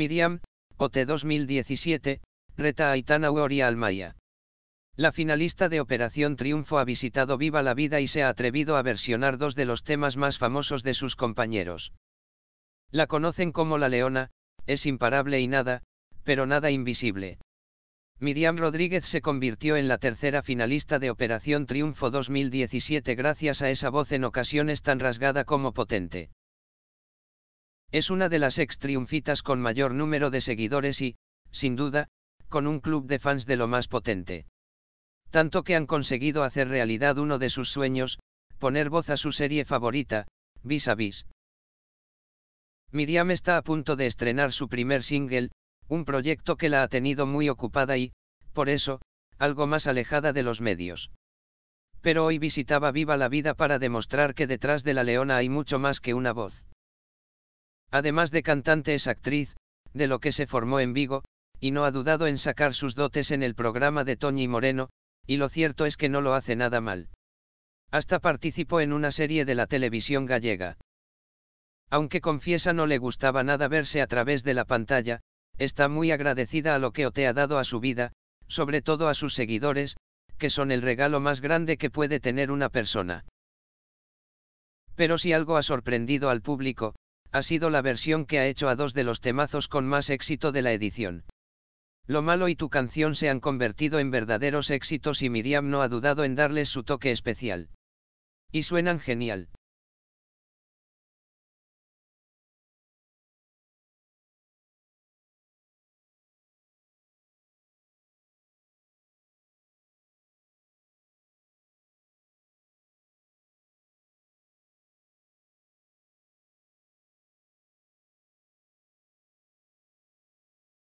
Miriam, OT 2017, reta Aitana Uoria Almaya. La finalista de Operación Triunfo ha visitado Viva la Vida y se ha atrevido a versionar dos de los temas más famosos de sus compañeros. La conocen como La Leona, es imparable y nada, pero nada invisible. Miriam Rodríguez se convirtió en la tercera finalista de Operación Triunfo 2017 gracias a esa voz en ocasiones tan rasgada como potente. Es una de las ex triunfitas con mayor número de seguidores y, sin duda, con un club de fans de lo más potente. Tanto que han conseguido hacer realidad uno de sus sueños, poner voz a su serie favorita, Vis a Vis. Miriam está a punto de estrenar su primer single, un proyecto que la ha tenido muy ocupada y, por eso, algo más alejada de los medios. Pero hoy visitaba Viva la Vida para demostrar que detrás de la leona hay mucho más que una voz. Además de cantante es actriz, de lo que se formó en Vigo, y no ha dudado en sacar sus dotes en el programa de Toñi Moreno, y lo cierto es que no lo hace nada mal. Hasta participó en una serie de la televisión gallega. Aunque confiesa no le gustaba nada verse a través de la pantalla, está muy agradecida a lo que Ote ha dado a su vida, sobre todo a sus seguidores, que son el regalo más grande que puede tener una persona. Pero si algo ha sorprendido al público, ha sido la versión que ha hecho a dos de los temazos con más éxito de la edición. Lo malo y tu canción se han convertido en verdaderos éxitos y Miriam no ha dudado en darles su toque especial. Y suenan genial.